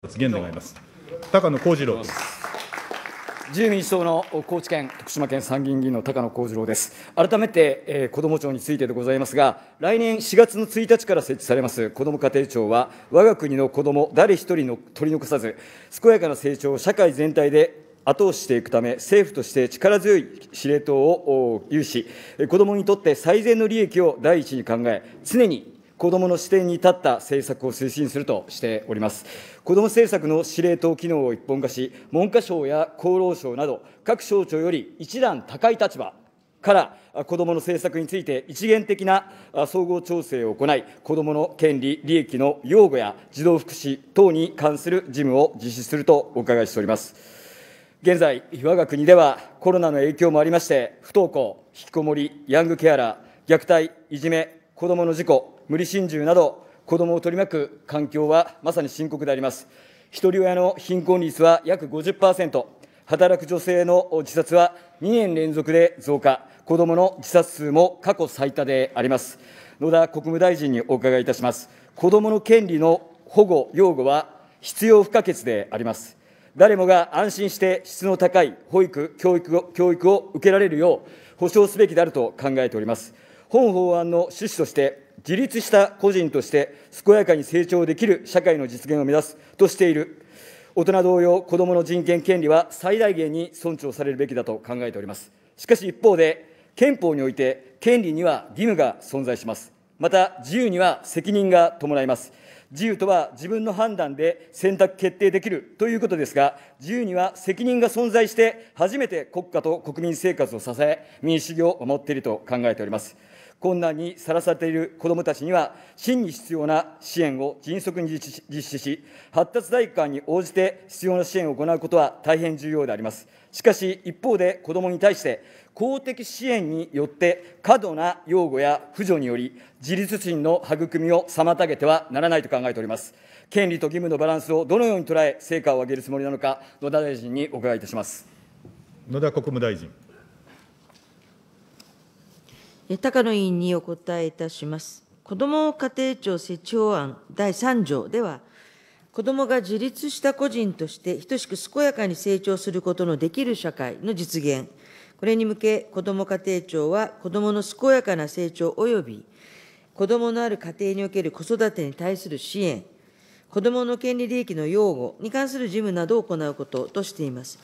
発現願います高野光二郎自由民主党の高知県、徳島県参議院議員の高野光二郎です。改めて、えー、子ども庁についてでございますが、来年4月の1日から設置されます子ども家庭庁は、我が国の子ども誰一人の取り残さず、健やかな成長を社会全体で後押ししていくため、政府として力強い司令塔を有し、子どもにとって最善の利益を第一に考え、常に子どもの視点に立った政策を推進するとしております。子ども政策の司令塔機能を一本化し、文科省や厚労省など、各省庁より一段高い立場、から子どもの政策について一元的な総合調整を行い、子どもの権利、利益の擁護や児童福祉等に関する事務を実施するとお伺いしております。現在、我が国ではコロナの影響もありまして、不登校、引きこもり、ヤングケアラー、虐待、いじめ、子どもの事故、無理心中など、子どもを取り巻く環境はまさに深刻であります。ひとり親の貧困率は約50%、働く女性の自殺は2年連続で増加、子どもの自殺数も過去最多であります。野田国務大臣にお伺いいたします。子どもの権利の保護・擁護は必要不可欠であります。誰もが安心して質の高い保育・教育を教育を受けられるよう、保障すべきであると考えております。本法案の趣旨として、自立した個人として健やかに成長できる社会の実現を目指すとしている、大人同様、子どもの人権、権利は最大限に尊重されるべきだと考えております。しかし一方で、憲法において権利には義務が存在します。また、自由には責任が伴います。自由とは自分の判断で選択決定できるということですが、自由には責任が存在して、初めて国家と国民生活を支え、民主主義を守っていると考えております。困難にさらされている子どもたちには、真に必要な支援を迅速に実施し、発達第一感に応じて必要な支援を行うことは大変重要であります。しかし、一方で子どもに対して、公的支援によって過度な擁護や扶助により、自立心の育みを妨げてはならないと考えております。権利と義務のバランスをどのように捉え、成果を上げるつもりなのか、野田大臣にお伺いいたします。野田国務大臣。高野委員にお答えいたします。子ども家庭庁設置法案第3条では、子どもが自立した個人として等しく健やかに成長することのできる社会の実現、これに向け、こども家庭庁は、子どもの健やかな成長及び、子どものある家庭における子育てに対する支援、子どもの権利利益の擁護に関する事務などを行うこととしています。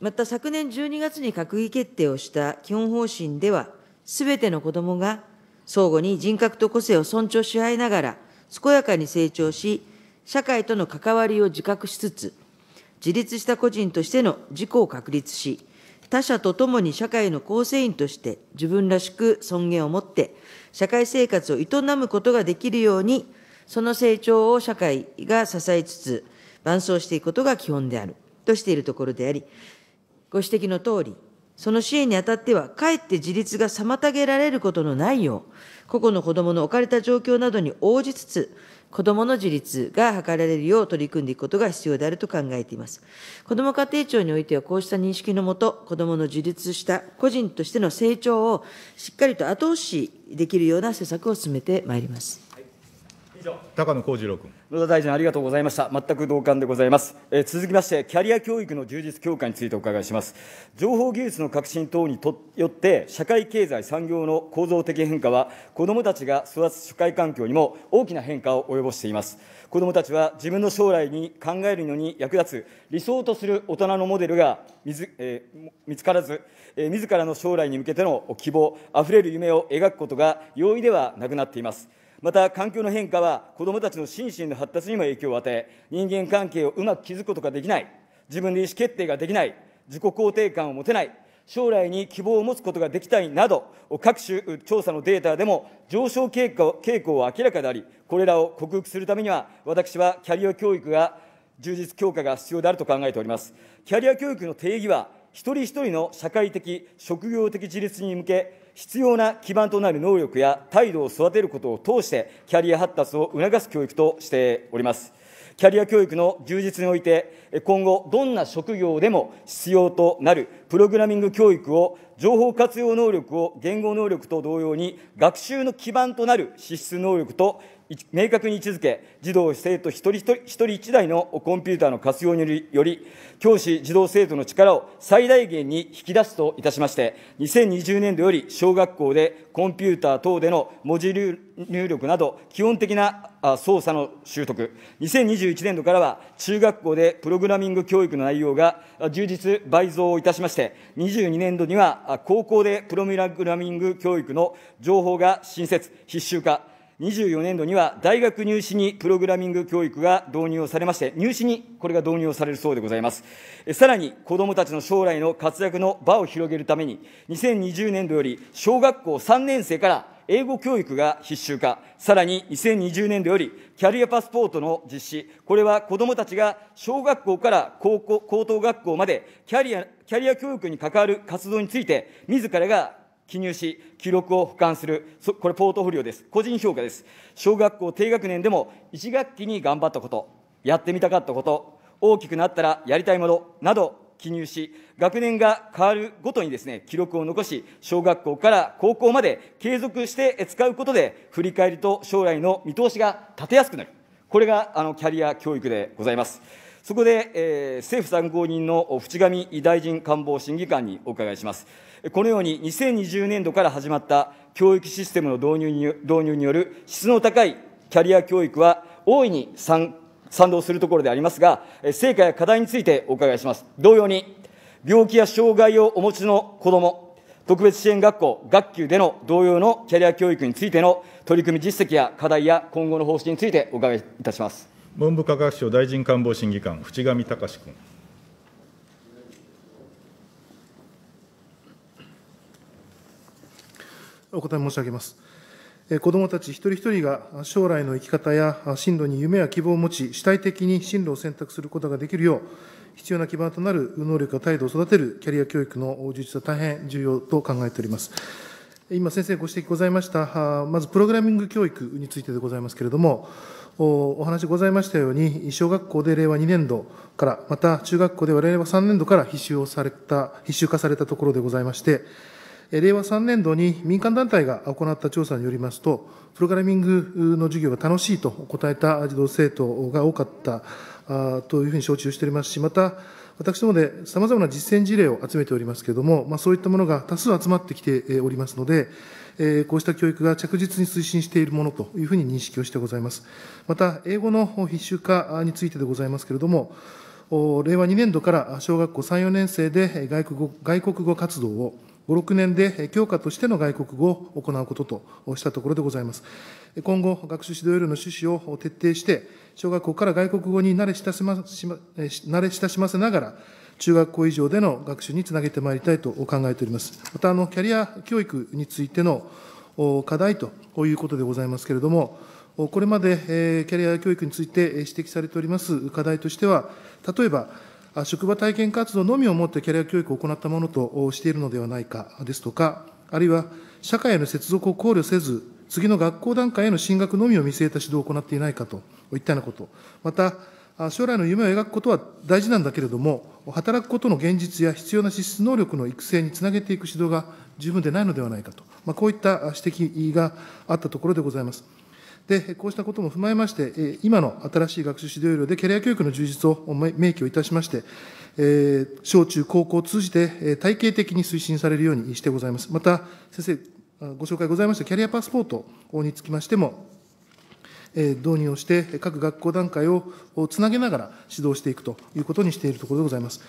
また昨年12月に閣議決定をした基本方針では、すべての子どもが相互に人格と個性を尊重し合いながら、健やかに成長し、社会との関わりを自覚しつつ、自立した個人としての自己を確立し、他者と共に社会の構成員として自分らしく尊厳を持って、社会生活を営むことができるように、その成長を社会が支えつつ、伴走していくことが基本であるとしているところであり、ご指摘のとおり、その支援にあたっては、かえって自立が妨げられることのないよう、個々の子どもの置かれた状況などに応じつつ、子どもの自立が図られるよう取り組んでいくことが必要であると考えています。子ども家庭庁においては、こうした認識のもと、子どもの自立した個人としての成長をしっかりと後押しできるような施策を進めてまいります。高野光二郎君。野田大臣、ありがとうございました。全く同感でございます。えー、続きまして、キャリア教育の充実強化についてお伺いします。情報技術の革新等によって、社会経済産業の構造的変化は、子どもたちが育つ社会環境にも大きな変化を及ぼしています。子どもたちは自分の将来に考えるのに役立つ、理想とする大人のモデルが見えー、見つからず、えー、自らの将来に向けての希望、あふれる夢を描くことが容易ではなくなっています。また環境の変化は子どもたちの心身の発達にも影響を与え、人間関係をうまく築くことができない、自分で意思決定ができない、自己肯定感を持てない、将来に希望を持つことができたいなど、各種調査のデータでも上昇傾向傾向は明らかであり、これらを克服するためには、私はキャリア教育が充実強化が必要であると考えております。キャリア教育の定義は、一人一人の社会的、職業的自立に向け、必要な基盤となる能力や態度を育てることを通して、キャリア発達を促す教育としております。キャリア教育の充実において、今後、どんな職業でも必要となるプログラミング教育を、情報活用能力を言語能力と同様に、学習の基盤となる資質能力と明確に位置づけ、児童・生徒一人一人一人一台のコンピューターの活用により、教師・児童・生徒の力を最大限に引き出すといたしまして、2020年度より小学校でコンピューター等での文字入力など、基本的な操作の習得、2021年度からは中学校でプログラミング教育の内容が充実倍増いたしまして、22年度には高校でプログラミング教育の情報が新設、必修化、24年度には大学入試にプログラミング教育が導入をされまして、入試にこれが導入をされるそうでございます。さらに、子どもたちの将来の活躍の場を広げるために、2020年度より小学校3年生から英語教育が必修化、さらに2020年度よりキャリアパスポートの実施、これは子どもたちが小学校から高校高等学校までキャリアキャリア教育に関わる活動について、自らが記入し、記録を保管する、これ、ポートフォリオです、個人評価です、小学校低学年でも1学期に頑張ったこと、やってみたかったこと、大きくなったらやりたいものなど記入し、学年が変わるごとにですね、記録を残し、小学校から高校まで継続して使うことで、振り返りと将来の見通しが立てやすくなる。これがあのキャリア教育でございます。そこで、えー、政府参考人の淵上大臣官房審議官にお伺いします。このように2020年度から始まった教育システムの導入に導入による質の高いキャリア教育は大いに賛同するところでありますが、成果や課題についてお伺いします。同様に、病気や障害をお持ちの子ども、特別支援学校、学級での同様のキャリア教育についての取り組み実績や課題や今後の方針についてお伺いいたします。文部科学省大臣官房審議官、淵上隆君。お答え申し上げます。子どもたち一人一人が将来の生き方や進路に夢や希望を持ち、主体的に進路を選択することができるよう、必要な基盤となる能力や態度を育てるキャリア教育の充実は大変重要と考えております。今、先生ご指摘ございました、まずプログラミング教育についてでございますけれども、お話ございましたように、小学校で令和2年度から、また中学校で我々は3年度から必修をされた、必修化されたところでございまして、令和3年度に民間団体が行った調査によりますと、プログラミングの授業が楽しいと答えた児童生徒が多かったというふうに承知をしておりますし、また、私どもで様々な実践事例を集めておりますけれども、まあ、そういったものが多数集まってきておりますので、こうした教育が着実に推進しているものというふうに認識をしてございます。また、英語の必修化についてでございますけれども、令和2年度から小学校3、4年生で外国語外国語活動を、5、6年で教科としての外国語を行うこととしたところでございます。今後、学習指導要領の趣旨を徹底して、小学校から外国語に慣れ親しま慣れ親しませながら、中学校以上での学習につなげてまいりたいと考えております。また、あの、キャリア教育についての課題ということでございますけれども、これまでキャリア教育について指摘されております課題としては、例えば、職場体験活動のみをもってキャリア教育を行ったものとしているのではないかですとか、あるいは社会への接続を考慮せず、次の学校段階への進学のみを見据えた指導を行っていないかといったようなこと、また、将来の夢を描くことは大事なんだけれども、働くことの現実や必要な資質能力の育成につなげていく指導が十分でないのではないかと、まあ、こういった指摘があったところでございます。で、こうしたことも踏まえまして、今の新しい学習指導要領でキャリア教育の充実を明記をいたしまして、小中高校を通じて体系的に推進されるようにしてございます。また、先生、ご紹介ございましたキャリアパスポートにつきましても、導入をして、各学校段階をつなげながら指導していくということにしているところでございます。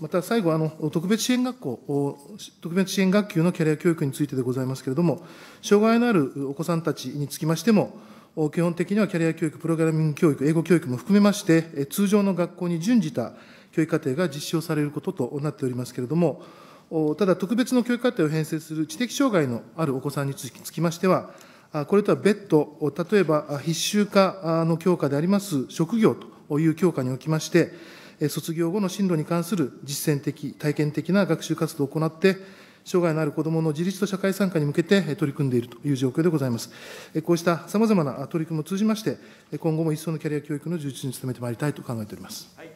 また最後、特別支援学校、特別支援学級のキャリア教育についてでございますけれども、障害のあるお子さんたちにつきましても、基本的にはキャリア教育、プログラミング教育、英語教育も含めまして、通常の学校に準じた教育課程が実施をされることとなっておりますけれども、ただ、特別の教育課程を編成する知的障害のあるお子さんにつきましては、これとは別途、例えば必修化の教科であります職業という教科におきまして、卒業後の進路に関する実践的、体験的な学習活動を行って、障害のある子どもの自立と社会参加に向けて取り組んでいるという状況でございます。こうしたさまざまな取り組みを通じまして、今後も一層のキャリア教育の充実に努めてまいりたいと考えております。はい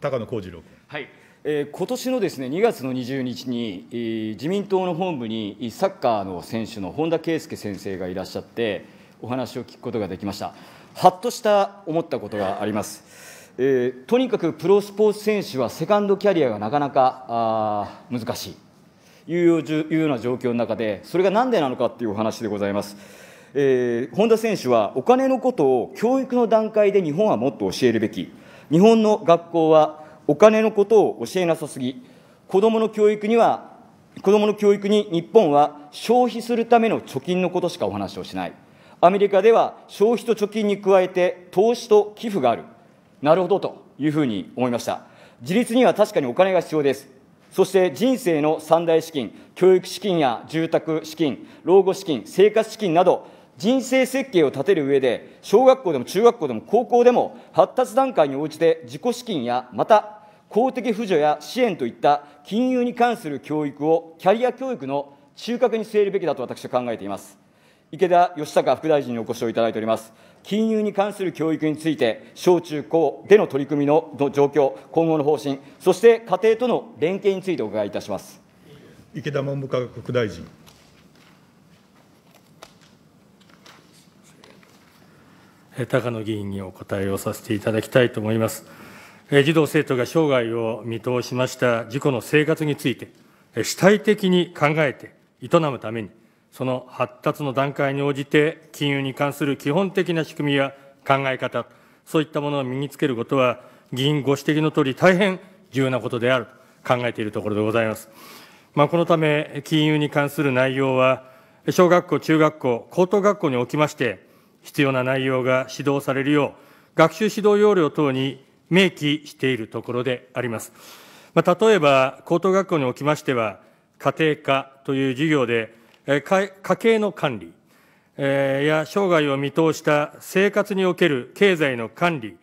高野浩二郎君。はいえー、今年のですね2月の20日に、えー、自民党の本部にサッカーの選手の本田圭佑先生がいらっしゃってお話を聞くことができました。はっとした思ったことがあります。えー、とにかくプロスポーツ選手はセカンドキャリアがなかなかあ難しいいういうような状況の中で、それがなんでなのかっていうお話でございます。えー、本田選手はお金のことを教育の段階で日本はもっと教えるべき、日本の学校はお金のことを教えなさすぎ、子どもの教育には、子どもの教育に日本は消費するための貯金のことしかお話をしない。アメリカでは消費と貯金に加えて投資と寄付がある。なるほどというふうに思いました。自立には確かにお金が必要です。そして人生の三大資金、教育資金や住宅資金、老後資金、生活資金など、人生設計を立てる上で、小学校でも中学校でも高校でも、発達段階に応じて自己資金や、また公的扶助や支援といった金融に関する教育をキャリア教育の中核に据えるべきだと私は考えています。池田義孝副大臣にお越しをいただいております。金融に関する教育について、小中高での取り組みの状況、今後の方針、そして家庭との連携についてお伺いいたします。池田文部科学副大臣。高野議員にお答えをさせていただきたいと思います。児童・生徒が生涯を見通しました事故の生活について、主体的に考えて営むために、その発達の段階に応じて、金融に関する基本的な仕組みや考え方、そういったものを身につけることは、議員ご指摘のとおり、大変重要なことであると考えているところでございます。まあ、このため、金融に関する内容は、小学校、中学校、高等学校におきまして、必要な内容が指導されるよう、学習指導要領等に明記しているところであります。まあ、例えば、高等学校におきましては、家庭科という授業で、家計の管理や生涯を見通した生活における経済の管理、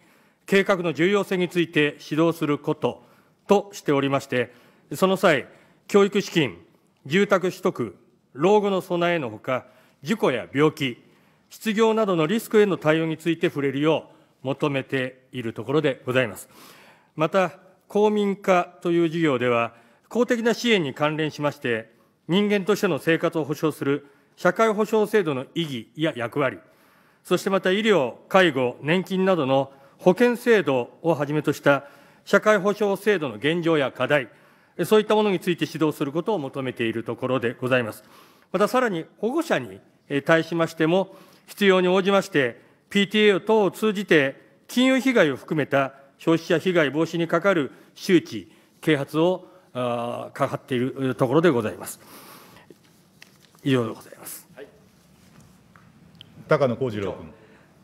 計画の重要性について指導することとしておりまして、その際、教育資金、住宅取得、老後の備えのほか、事故や病気、失業などのリスクへの対応について触れるよう求めているところでございます。また、公民化という事業では、公的な支援に関連しまして、人間としての生活を保障する社会保障制度の意義や役割、そしてまた医療、介護、年金などの保険制度をはじめとした社会保障制度の現状や課題、そういったものについて指導することを求めているところでございます。またさらに保護者に対しましても、必要に応じまして、PTA 等を通じて、金融被害を含めた消費者被害防止にかかる周知、啓発をかかっているところでございます。以上でございます。はい、高野浩二郎君。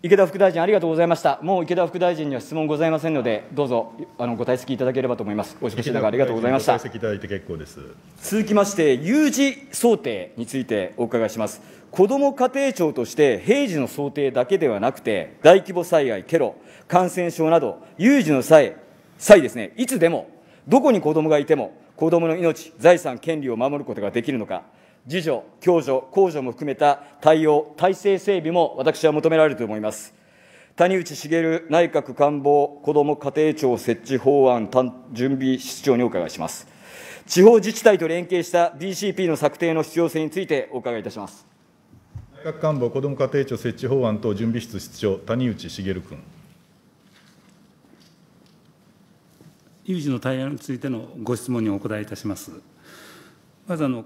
池田副大臣ありがとうございましたもう池田副大臣には質問ございませんのでどうぞあのご退席いただければと思いますお忙しい中ありがとうございました続きまして有事想定についてお伺いします子ども家庭庁として平時の想定だけではなくて大規模災害ケロ感染症など有事の際際ですねいつでもどこに子どもがいても、子どもの命、財産、権利を守ることができるのか、自助、共助、公助も含めた対応、体制整備も私は求められると思います。谷内茂内閣官房子ども家庭庁設置法案準備室長にお伺いします。地方自治体と連携した BCP の策定の必要性についてお伺いいたします。内閣官房子ども家庭庁設置法案等準備室室長、谷内茂君。有事の対応についてのご質問にお答えいたします。まずあの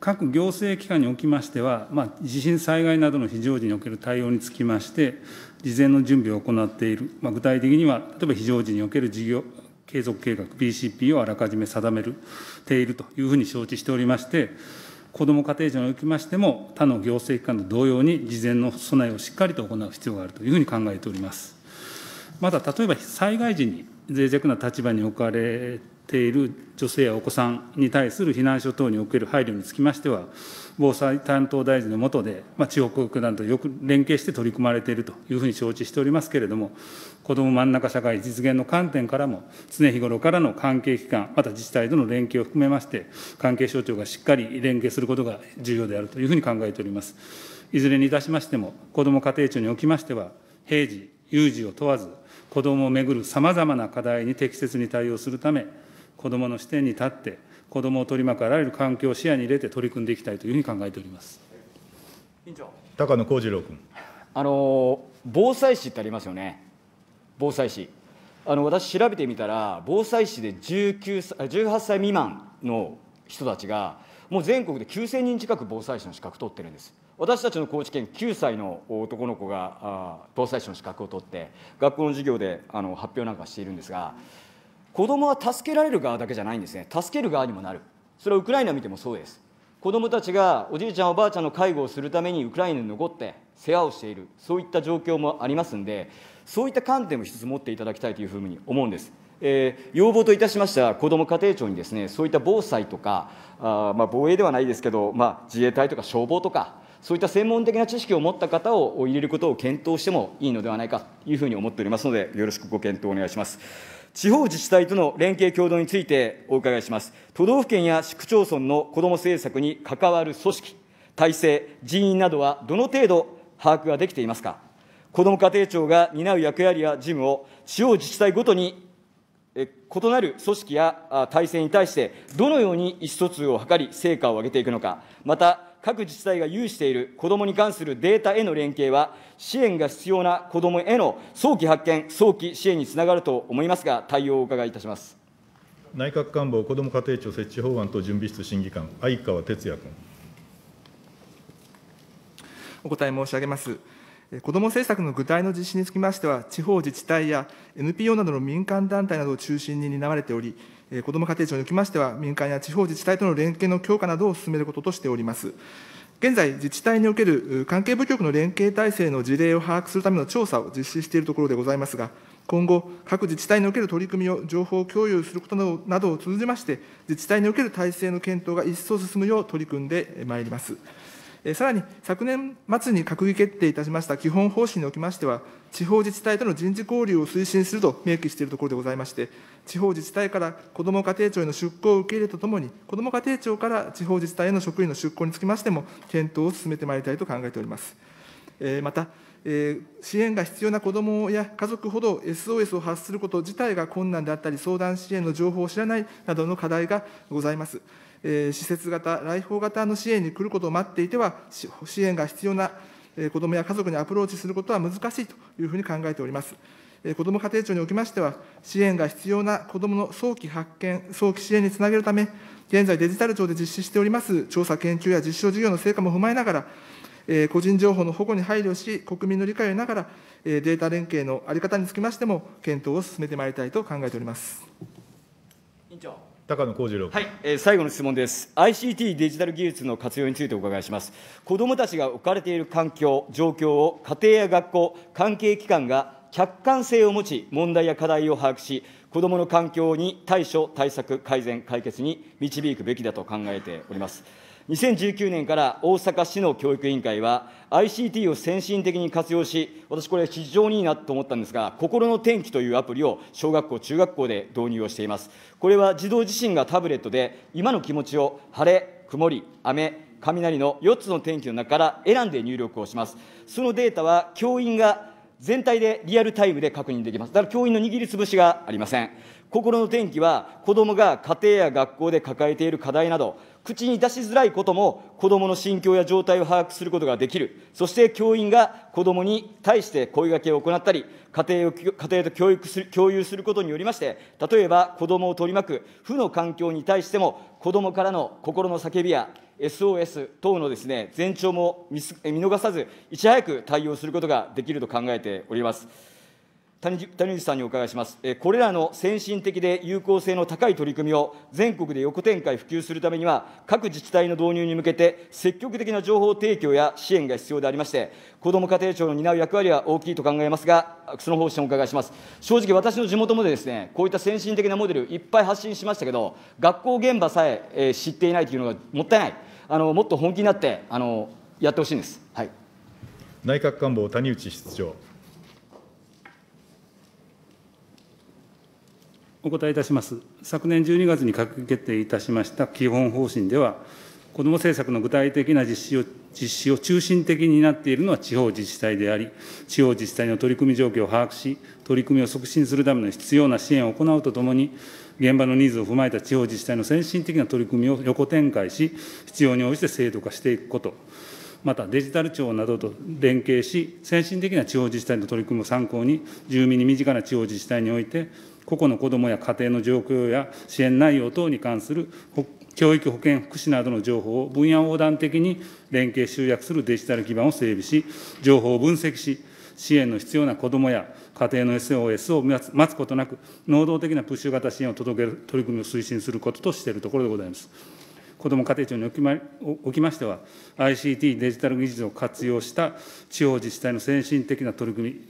各行政機関におきましては、まあ、地震災害などの非常時における対応につきまして、事前の準備を行っている、まあ、具体的には、例えば非常時における事業継続計画、BCP をあらかじめ定めるているというふうに承知しておりまして、子ども家庭庁におきましても、他の行政機関と同様に、事前の備えをしっかりと行う必要があるというふうに考えております。また、例えば災害時に脆弱な立場に置かれている女性やお子さんに対する避難所等における配慮につきましては、防災担当大臣の下で、まあ、地方公団とよく連携して取り組まれているというふうに承知しておりますけれども、子ども真ん中社会実現の観点からも、常日頃からの関係機関、また自治体との連携を含めまして、関係省庁がしっかり連携することが重要であるというふうに考えております。いずれにいたしましても、子ども家庭庁におきましては、平時、有事を問わず、子どもをめぐるさまざまな課題に適切に対応するため、子どもの視点に立って、子どもを取り巻くあらゆる環境を視野に入れて取り組んでいきたいというふうに考えております高野幸次郎君。あの防災士ってありますよね、防災士。あの私、調べてみたら、防災士で19歳18歳未満の人たちが、もう全国で9000人近く防災士の資格取ってるんです私たちの高知県9歳の男の子が防災士の資格を取って学校の授業であの発表なんかしているんですが子どもは助けられる側だけじゃないんですね助ける側にもなるそれはウクライナ見てもそうです子どもたちがおじいちゃんおばあちゃんの介護をするためにウクライナに残って世話をしているそういった状況もありますんでそういった観点も一つ持っていただきたいというふうに思うんですえー、要望といたしました子ども家庭庁にです、ね、そういった防災とか、あまあ、防衛ではないですけど、まあ、自衛隊とか消防とか、そういった専門的な知識を持った方を入れることを検討してもいいのではないかというふうに思っておりますので、よろしくご検討お願いします。地方自治体との連携協働についてお伺いします。都道府県や市区町村の子ども政策に関わる組織、体制、人員などはどの程度把握ができていますか。子ども家庭庁が担う役割や事務を地方自治体ごとに異なる組織や体制に対して、どのように意思疎通を図り、成果を上げていくのか、また各自治体が有している子どもに関するデータへの連携は、支援が必要な子どもへの早期発見、早期支援につながると思いますが、対応をお伺いいたします内閣官房こども家庭庁設置法案と準備室審議官、相川哲也君。お答え申し上げます。子ども政策の具体の実施につきましては、地方自治体や NPO などの民間団体などを中心に担われており、こども家庭庁におきましては、民間や地方自治体との連携の強化などを進めることとしております。現在、自治体における関係部局の連携体制の事例を把握するための調査を実施しているところでございますが、今後、各自治体における取り組みを情報共有することなどを通じまして、自治体における体制の検討が一層進むよう取り組んでまいります。さらに昨年末に閣議決定いたしました基本方針におきましては、地方自治体との人事交流を推進すると明記しているところでございまして、地方自治体からこども家庭庁への出向を受け入れとともに、こども家庭庁から地方自治体への職員の出向につきましても、検討を進めてまいりたいと考えております。えまた、え支援が必要な子どもや家族ほど SOS を発すること自体が困難であったり、相談支援の情報を知らないなどの課題がございます。施設型、来訪型の支援に来ることを待っていては、支援が必要な子どもや家族にアプローチすることは難しいというふうに考えております。子ども家庭庁におきましては、支援が必要な子どもの早期発見、早期支援につなげるため、現在、デジタル庁で実施しております調査研究や実証事業の成果も踏まえながら、個人情報の保護に配慮し、国民の理解を得ながら、データ連携の在り方につきましても、検討を進めてまいりたいと考えております。委員長高野幸次郎はい、えー、最後の質問です。ICT デジタル技術の活用についてお伺いします。子どもたちが置かれている環境、状況を家庭や学校、関係機関が客観性を持ち、問題や課題を把握し、子どもの環境に対処、対策、改善、解決に導くべきだと考えております。2019年から大阪市の教育委員会は、ICT を先進的に活用し、私、これ、非常にいいなと思ったんですが、心の天気というアプリを小学校、中学校で導入をしています。これは児童自身がタブレットで、今の気持ちを晴れ、曇り、雨、雷の4つの天気の中から選んで入力をします。そのデータは教員が全体でリアルタイムで確認できます。だから教員の握りつぶしがありません。心の天気は子どもが家庭や学校で抱えている課題など口に出しづらいことも、子どもの心境や状態を把握することができる、そして教員が子どもに対して声がけを行ったり、家庭を家庭と教育する共有することによりまして、例えば子どもを取り巻く負の環境に対しても、子どもからの心の叫びや SOS 等のです、ね、前兆も見見逃さず、いち早く対応することができると考えております。谷口さんにお伺いします。これらの先進的で有効性の高い取り組みを全国で横展開、普及するためには、各自治体の導入に向けて、積極的な情報提供や支援が必要でありまして、子ども家庭庁の担う役割は大きいと考えますが、その方針をお伺いします。正直、私の地元もですね、こういった先進的なモデル、いっぱい発信しましたけど、学校現場さええ知っていないというのがもったいない、あのもっと本気になってあのやってほしいんです。はい、内閣官房、谷内室長。お答えいたします。昨年12月に閣議決定いたしました基本方針では、子ども政策の具体的な実施を実施を中心的になっているのは地方自治体であり、地方自治体の取り組み状況を把握し、取り組みを促進するための必要な支援を行うとともに、現場のニーズを踏まえた地方自治体の先進的な取り組みを横展開し、必要に応じて制度化していくこと、またデジタル庁などと連携し、先進的な地方自治体の取り組みを参考に、住民に身近な地方自治体において、個々の子どもや家庭の状況や支援内容等に関する教育、保健、福祉などの情報を分野横断的に連携、集約するデジタル基盤を整備し、情報を分析し、支援の必要な子どもや家庭の SOS を待つことなく、能動的なプッシュ型支援を届ける取り組みを推進することとしているところでございます。子ども家庭庁におきまおきましては、ICT デジタル技術を活用した地方自治体の先進的な取り組み、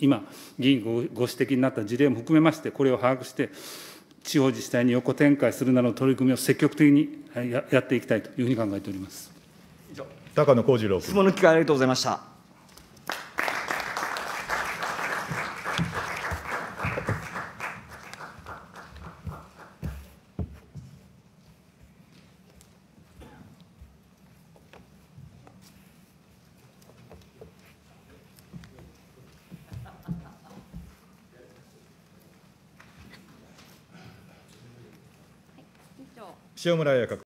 今、議員ご指摘になった事例も含めまして、これを把握して、地方自治体に横展開するなどの取り組みを積極的にやっていきたいというふうに考えております。以上高野浩二郎質問の機会ありがとうございました。塩村彩香